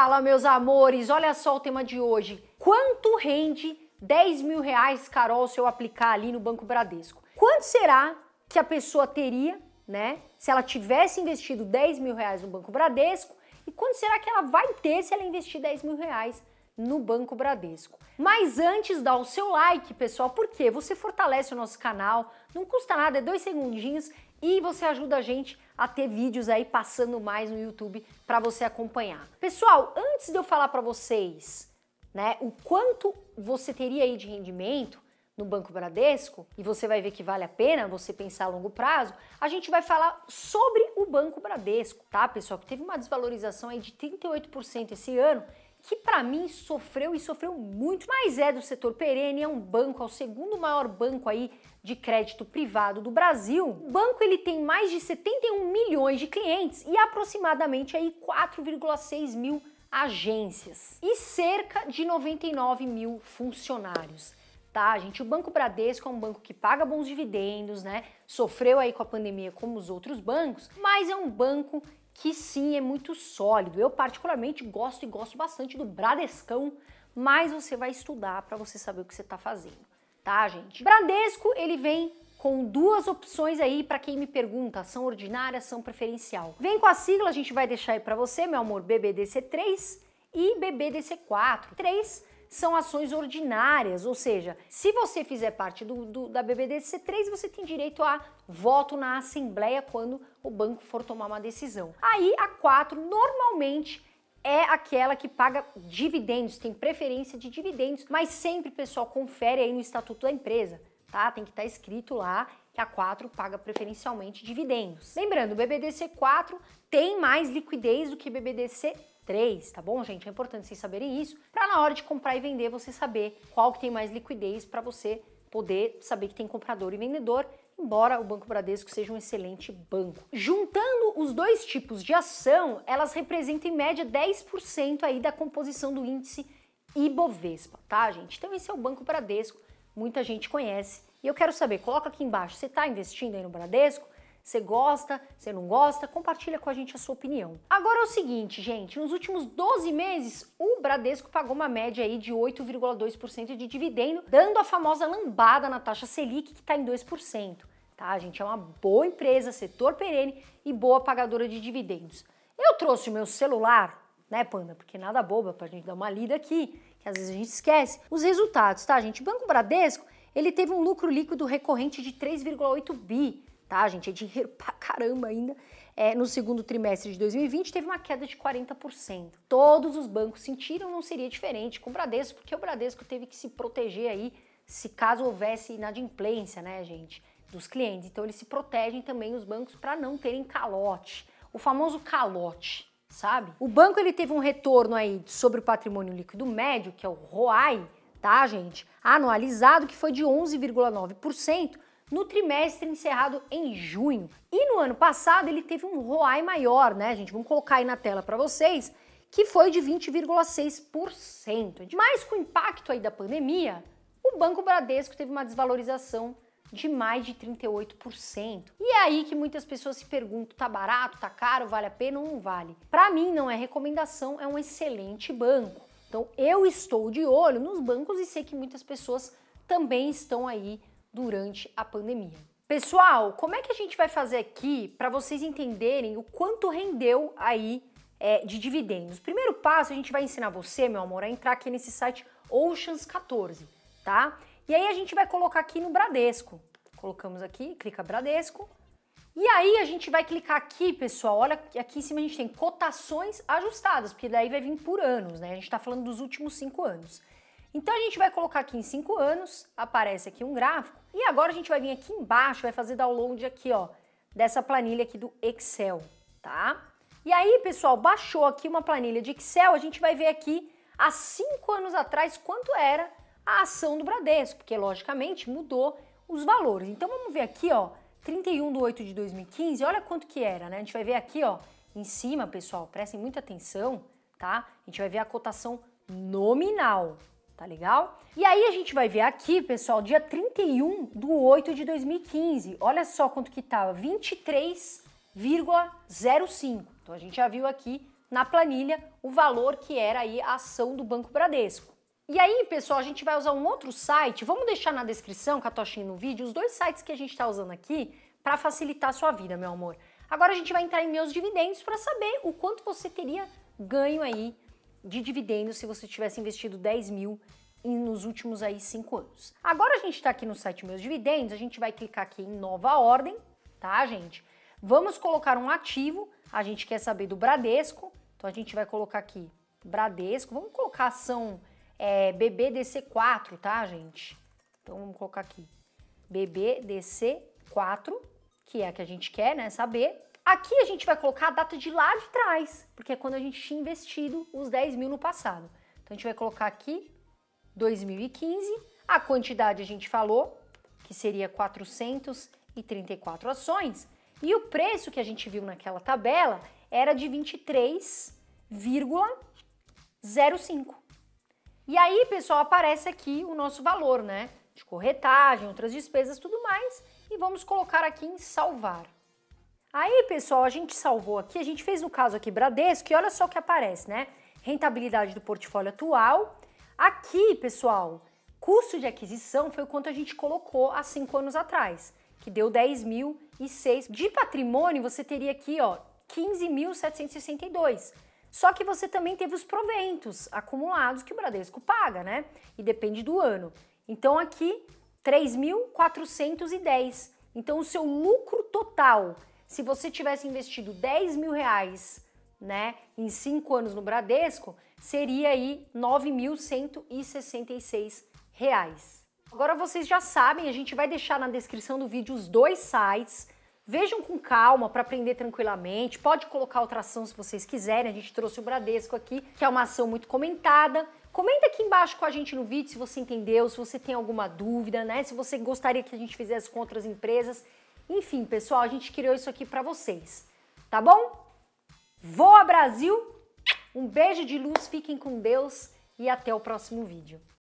Fala, meus amores, olha só o tema de hoje. Quanto rende 10 mil reais, Carol, se eu aplicar ali no Banco Bradesco? Quanto será que a pessoa teria, né, se ela tivesse investido 10 mil reais no Banco Bradesco? E quanto será que ela vai ter se ela investir 10 mil reais no Banco Bradesco. Mas antes, dá o seu like, pessoal, porque você fortalece o nosso canal, não custa nada, é dois segundinhos e você ajuda a gente a ter vídeos aí passando mais no YouTube para você acompanhar. Pessoal, antes de eu falar para vocês, né, o quanto você teria aí de rendimento no Banco Bradesco, e você vai ver que vale a pena você pensar a longo prazo, a gente vai falar sobre o Banco Bradesco, tá, pessoal? Que teve uma desvalorização aí de 38% esse ano, que para mim sofreu e sofreu muito, mas é do setor perene, é um banco, é o segundo maior banco aí de crédito privado do Brasil, o banco ele tem mais de 71 milhões de clientes e aproximadamente aí 4,6 mil agências e cerca de 99 mil funcionários. Tá, gente? O Banco Bradesco é um banco que paga bons dividendos, né? Sofreu aí com a pandemia como os outros bancos, mas é um banco que sim é muito sólido. Eu particularmente gosto e gosto bastante do Bradescão, mas você vai estudar para você saber o que você está fazendo tá, gente? Bradesco, ele vem com duas opções aí para quem me pergunta, ação ordinária, ação preferencial. Vem com a sigla, a gente vai deixar aí para você, meu amor, BBDC3 e BBDC4. 3 são ações ordinárias, ou seja, se você fizer parte do, do, da BBDC3, você tem direito a voto na assembleia quando o banco for tomar uma decisão. Aí a 4 normalmente é aquela que paga dividendos, tem preferência de dividendos, mas sempre, pessoal, confere aí no estatuto da empresa, tá? Tem que estar tá escrito lá que a 4 paga preferencialmente dividendos. Lembrando, o BBDC 4 tem mais liquidez do que BBDC 3, tá bom, gente? É importante vocês saberem isso, para na hora de comprar e vender você saber qual que tem mais liquidez para você poder saber que tem comprador e vendedor embora o Banco Bradesco seja um excelente banco. Juntando os dois tipos de ação, elas representam em média 10% aí da composição do índice Ibovespa, tá, gente? Então esse é o Banco Bradesco, muita gente conhece. E eu quero saber, coloca aqui embaixo, você está investindo aí no Bradesco? Você gosta, você não gosta? Compartilha com a gente a sua opinião. Agora é o seguinte, gente, nos últimos 12 meses, o Bradesco pagou uma média aí de 8,2% de dividendo, dando a famosa lambada na taxa Selic, que está em 2%. Tá? A gente é uma boa empresa, setor perene e boa pagadora de dividendos. Eu trouxe o meu celular, né, Panda? Porque nada boba pra gente dar uma lida aqui, que às vezes a gente esquece. Os resultados, tá, gente? Banco Bradesco, ele teve um lucro líquido recorrente de 3,8 bi, tá, gente? É dinheiro pra caramba ainda. É, no segundo trimestre de 2020 teve uma queda de 40%. Todos os bancos sentiram, não seria diferente com o Bradesco, porque o Bradesco teve que se proteger aí se caso houvesse inadimplência, né, gente? dos clientes. Então eles se protegem também os bancos para não terem calote, o famoso calote, sabe? O banco ele teve um retorno aí sobre o patrimônio líquido médio, que é o ROAI, tá, gente? Anualizado que foi de 11,9% no trimestre encerrado em junho. E no ano passado ele teve um ROAI maior, né, gente? Vamos colocar aí na tela para vocês, que foi de 20,6%. Mas com o impacto aí da pandemia, o Banco Bradesco teve uma desvalorização de mais de 38%. E é aí que muitas pessoas se perguntam: tá barato, tá caro, vale a pena ou não vale? Para mim, não é recomendação, é um excelente banco. Então, eu estou de olho nos bancos e sei que muitas pessoas também estão aí durante a pandemia. Pessoal, como é que a gente vai fazer aqui para vocês entenderem o quanto rendeu aí é, de dividendos? Primeiro passo, a gente vai ensinar você, meu amor, a entrar aqui nesse site Oceans 14, tá? E aí a gente vai colocar aqui no Bradesco. Colocamos aqui, clica Bradesco. E aí a gente vai clicar aqui, pessoal, olha, aqui em cima a gente tem cotações ajustadas, porque daí vai vir por anos, né? A gente está falando dos últimos cinco anos. Então a gente vai colocar aqui em cinco anos, aparece aqui um gráfico, e agora a gente vai vir aqui embaixo, vai fazer download aqui, ó, dessa planilha aqui do Excel, tá? E aí, pessoal, baixou aqui uma planilha de Excel, a gente vai ver aqui há cinco anos atrás quanto era a ação do Bradesco, porque logicamente mudou os valores. Então vamos ver aqui, ó, 31 de 8 de 2015, olha quanto que era, né? A gente vai ver aqui, ó, em cima, pessoal, prestem muita atenção, tá? A gente vai ver a cotação nominal, tá legal? E aí a gente vai ver aqui, pessoal, dia 31 do 8 de 2015, olha só quanto que tava, 23,05. Então a gente já viu aqui na planilha o valor que era aí a ação do Banco Bradesco. E aí, pessoal, a gente vai usar um outro site. Vamos deixar na descrição, com a Catochinho, no vídeo, os dois sites que a gente está usando aqui para facilitar a sua vida, meu amor. Agora a gente vai entrar em meus dividendos para saber o quanto você teria ganho aí de dividendos se você tivesse investido 10 mil nos últimos aí 5 anos. Agora a gente está aqui no site Meus Dividendos, a gente vai clicar aqui em Nova Ordem, tá, gente? Vamos colocar um ativo, a gente quer saber do Bradesco, então a gente vai colocar aqui Bradesco, vamos colocar ação é BBDC4, tá, gente? Então vamos colocar aqui. BBDC4, que é a que a gente quer, né, saber. Aqui a gente vai colocar a data de lá de trás, porque é quando a gente tinha investido os 10 mil no passado. Então a gente vai colocar aqui 2015, a quantidade a gente falou, que seria 434 ações, e o preço que a gente viu naquela tabela era de 23,05. E aí, pessoal, aparece aqui o nosso valor, né? De corretagem, outras despesas, tudo mais. E vamos colocar aqui em salvar. Aí, pessoal, a gente salvou aqui, a gente fez no caso aqui Bradesco e olha só o que aparece, né? Rentabilidade do portfólio atual. Aqui, pessoal, custo de aquisição foi o quanto a gente colocou há cinco anos atrás, que deu 10.006. mil e De patrimônio, você teria aqui, ó, 15.762 só que você também teve os proventos acumulados que o Bradesco paga, né? E depende do ano. Então aqui 3.410. Então o seu lucro total, se você tivesse investido 10 mil reais, né, em 5 anos no Bradesco, seria aí 9.166 reais. Agora vocês já sabem, a gente vai deixar na descrição do vídeo os dois sites Vejam com calma para aprender tranquilamente. Pode colocar outra ação se vocês quiserem. A gente trouxe o Bradesco aqui, que é uma ação muito comentada. Comenta aqui embaixo com a gente no vídeo se você entendeu, se você tem alguma dúvida, né? Se você gostaria que a gente fizesse com outras empresas. Enfim, pessoal, a gente criou isso aqui para vocês, tá bom? Voa Brasil! Um beijo de luz, fiquem com Deus e até o próximo vídeo.